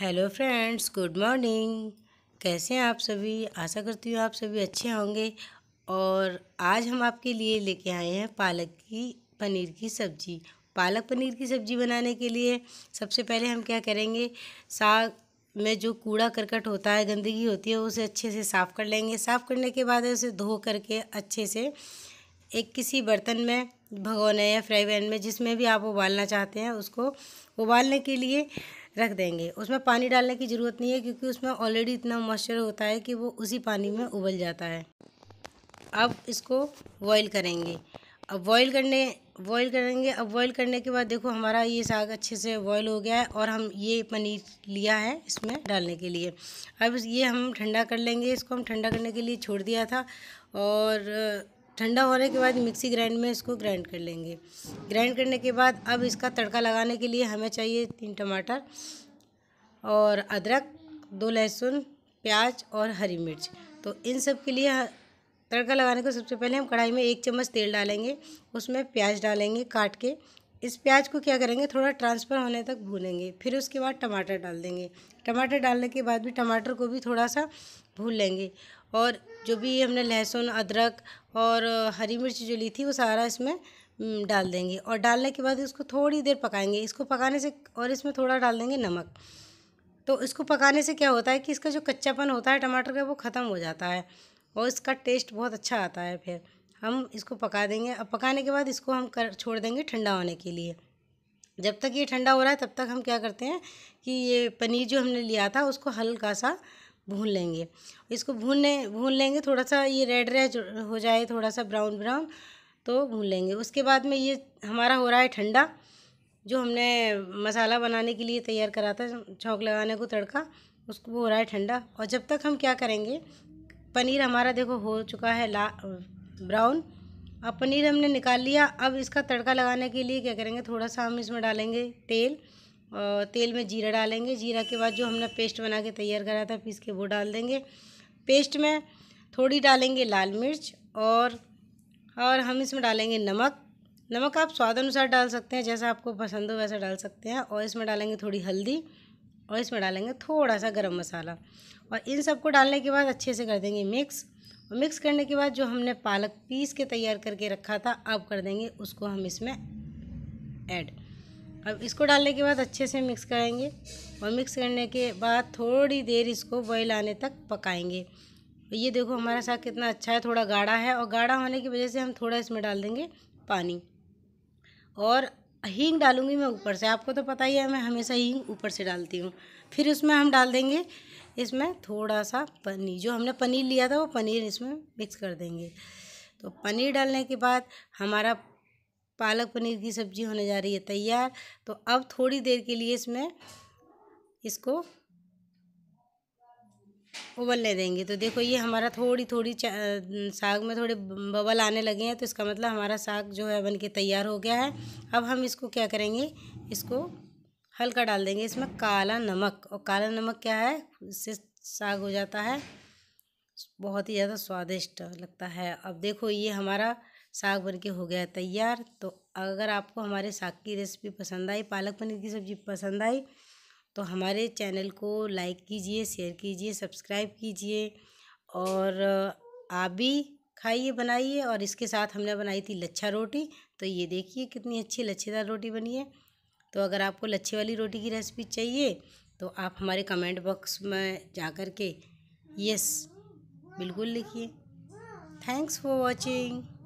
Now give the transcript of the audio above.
hello friends good morning कैसे हैं आप सभी आशा करती हूँ आप सभी अच्छे होंगे और आज हम आपके लिए लेके आए हैं पालक की पनीर की सब्ज़ी पालक पनीर की सब्ज़ी बनाने के लिए सबसे पहले हम क्या करेंगे साग में जो कूड़ा करकट होता है गंदगी होती है उसे अच्छे से साफ़ कर लेंगे साफ़ करने के बाद उसे धो करके अच्छे से एक किसी बर्तन में भगोने या फ्राई पैन में जिसमें भी आप उबालना चाहते हैं उसको उबालने के लिए रख देंगे उसमें पानी डालने की ज़रूरत नहीं है क्योंकि उसमें ऑलरेडी इतना मॉइस्चर होता है कि वो उसी पानी में उबल जाता है अब इसको बॉईल करेंगे अब बॉईल करने बॉईल करेंगे अब बॉईल करने के बाद देखो हमारा ये साग अच्छे से बॉईल हो गया है और हम ये पनीर लिया है इसमें डालने के लिए अब ये हम ठंडा कर लेंगे इसको हम ठंडा करने के लिए छोड़ दिया था और ठंडा होने के बाद मिक्सी ग्राइंड में इसको ग्राइंड कर लेंगे ग्राइंड करने के बाद अब इसका तड़का लगाने के लिए हमें चाहिए तीन टमाटर और अदरक दो लहसुन प्याज और हरी मिर्च तो इन सब के लिए तड़का लगाने को सबसे पहले हम कढ़ाई में एक चम्मच तेल डालेंगे उसमें प्याज डालेंगे काट के इस प्याज को क्या करेंगे थोड़ा ट्रांसफ़र होने तक भूनेंगे फिर उसके बाद टमाटर डाल देंगे टमाटर डालने के बाद भी टमाटर को भी थोड़ा सा भून लेंगे और जो भी हमने लहसुन अदरक और हरी मिर्च जो ली थी वो सारा इसमें डाल देंगे और डालने के बाद इसको थोड़ी देर पकाएंगे इसको पकाने से और इसमें थोड़ा डाल देंगे नमक तो इसको पकाने से क्या होता है कि इसका जो कच्चापन होता है टमाटर का वो ख़त्म हो जाता है और इसका टेस्ट बहुत अच्छा आता है फिर हम इसको पका देंगे अब पकाने के बाद इसको हम कर छोड़ देंगे ठंडा होने के लिए जब तक ये ठंडा हो रहा है तब तक हम क्या करते हैं कि ये पनीर जो हमने लिया था उसको हल्का सा भून लेंगे इसको भूनने भून लेंगे थोड़ा सा ये रेड रेड हो जाए थोड़ा सा ब्राउन ब्राउन तो भून लेंगे उसके बाद में ये हमारा हो रहा है ठंडा जो हमने मसाला बनाने के लिए तैयार करा था छौक लगाने को तड़का उसको हो रहा है ठंडा और जब तक हम क्या करेंगे पनीर हमारा देखो हो चुका है ला ब्राउन अब पनीर हमने निकाल लिया अब इसका तड़का लगाने के लिए क्या करेंगे थोड़ा सा हम इसमें डालेंगे तेल और तेल में जीरा डालेंगे जीरा के बाद जो हमने पेस्ट बना के तैयार करा था पीस के वो डाल देंगे पेस्ट में थोड़ी डालेंगे लाल मिर्च और और हम इसमें डालेंगे नमक नमक आप स्वाद अनुसार डाल सकते हैं जैसा आपको पसंद हो वैसा डाल सकते हैं और इसमें डालेंगे थोड़ी हल्दी और इसमें डालेंगे थोड़ा सा गरम मसाला और इन सबको डालने के बाद अच्छे से कर देंगे मिक्स और मिक्स करने के बाद जो हमने पालक पीस के तैयार करके रखा था अब कर देंगे उसको हम इसमें ऐड अब इसको डालने के बाद अच्छे से मिक्स करेंगे और मिक्स करने के बाद थोड़ी देर इसको बॉयल आने तक पकाएंगे तो ये देखो हमारा साग कितना अच्छा है थोड़ा गाढ़ा है और गाढ़ा होने की वजह से हम थोड़ा इसमें डाल देंगे पानी और हींग डालूंगी मैं ऊपर से आपको तो पता ही है मैं हमेशा हींग ऊपर से डालती हूँ फिर उसमें हम डाल देंगे इसमें थोड़ा सा पनीर जो हमने पनीर लिया था वो पनीर इसमें मिक्स कर देंगे तो पनीर डालने के बाद हमारा पालक पनीर की सब्ज़ी होने जा रही है तैयार तो अब थोड़ी देर के लिए इसमें इसको उबलने देंगे तो देखो ये हमारा थोड़ी थोड़ी साग में थोड़े बबल आने लगे हैं तो इसका मतलब हमारा साग जो है बन के तैयार हो गया है अब हम इसको क्या करेंगे इसको हल्का डाल देंगे इसमें काला नमक और काला नमक क्या है इससे साग हो जाता है बहुत ही ज़्यादा स्वादिष्ट लगता है अब देखो ये हमारा साग बनके हो गया तैयार तो अगर आपको हमारे साग की रेसिपी पसंद आई पालक पनीर की सब्ज़ी पसंद आई तो हमारे चैनल को लाइक कीजिए शेयर कीजिए सब्सक्राइब कीजिए और आप भी खाइए बनाइए और इसके साथ हमने बनाई थी लच्छा रोटी तो ये देखिए कितनी अच्छी लच्छेदार रोटी बनी है तो अगर आपको लच्छे वाली रोटी की रेसिपी चाहिए तो आप हमारे कमेंट बॉक्स में जा कर के यस बिल्कुल लिखिए थैंक्स फॉर वॉचिंग